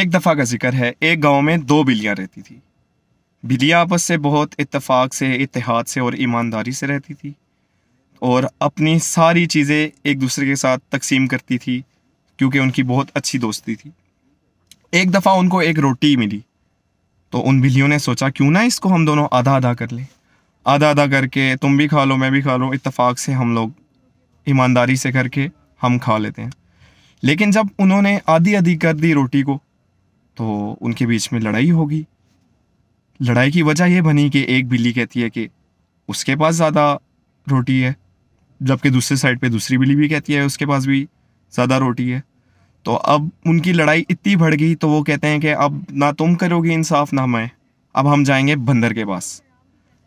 एक दफ़ा का जिक्र है एक गांव में दो बिल्लियां रहती थी बिल्लियाँ आपस से बहुत इत्तेफाक से इतिहाद से और ईमानदारी से रहती थी और अपनी सारी चीज़ें एक दूसरे के साथ तकसीम करती थी क्योंकि उनकी बहुत अच्छी दोस्ती थी एक दफ़ा उनको एक रोटी मिली तो उन बिल्लियों ने सोचा क्यों ना इसको हम दोनों आधा आधा कर लें आधा आधा करके तुम भी खा लो मैं भी खा लो इतफाक़ से हम लोग ईमानदारी से करके हम खा लेते हैं लेकिन जब उन्होंने आधी आधी कर दी रोटी को तो उनके बीच में लड़ाई होगी लड़ाई की वजह यह बनी कि एक बिल्ली कहती है कि उसके पास ज़्यादा रोटी है जबकि दूसरे साइड पे दूसरी बिल्ली भी कहती है उसके पास भी ज़्यादा रोटी है तो अब उनकी लड़ाई इतनी बढ़ गई तो वो कहते हैं कि अब ना तुम करोगे इंसाफ ना मैं अब हम जाएंगे बंदर के पास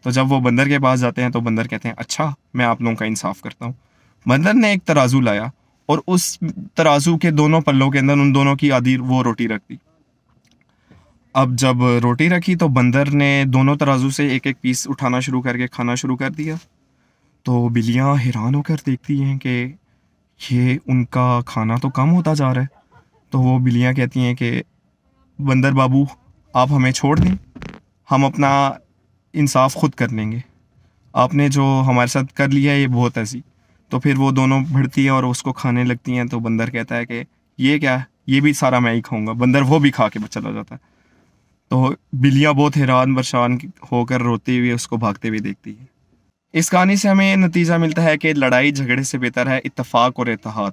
तो जब वो बंदर के पास जाते हैं तो बंदर कहते हैं अच्छा मैं आप लोगों का इंसाफ करता हूँ बंदर ने एक तराजू लाया और उस तराजू के दोनों पल्लों के अंदर उन दोनों की आधी वो रोटी रख दी अब जब रोटी रखी तो बंदर ने दोनों तराजू से एक एक पीस उठाना शुरू करके खाना शुरू कर दिया तो बिल्लियाँ हैरान होकर देखती हैं कि ये उनका खाना तो कम होता जा रहा है तो वो बिल्लियाँ कहती हैं कि बंदर बाबू आप हमें छोड़ दें हम अपना इंसाफ खुद कर लेंगे आपने जो हमारे साथ कर लिया है ये बहुत ऐसी तो फिर वो दोनों भिड़ती हैं और उसको खाने लगती हैं तो बंदर कहता है कि ये क्या है ये भी सारा मैं ही खाऊंगा बंदर वो भी खा के चला जाता है तो बिल्लियाँ बहुत हैरान परेशान होकर रोते हुए उसको भागते हुए देखती है इस कहानी से हमें नतीजा मिलता है कि लड़ाई झगड़े से बेहतर है इतफ़ाक और इतिहाद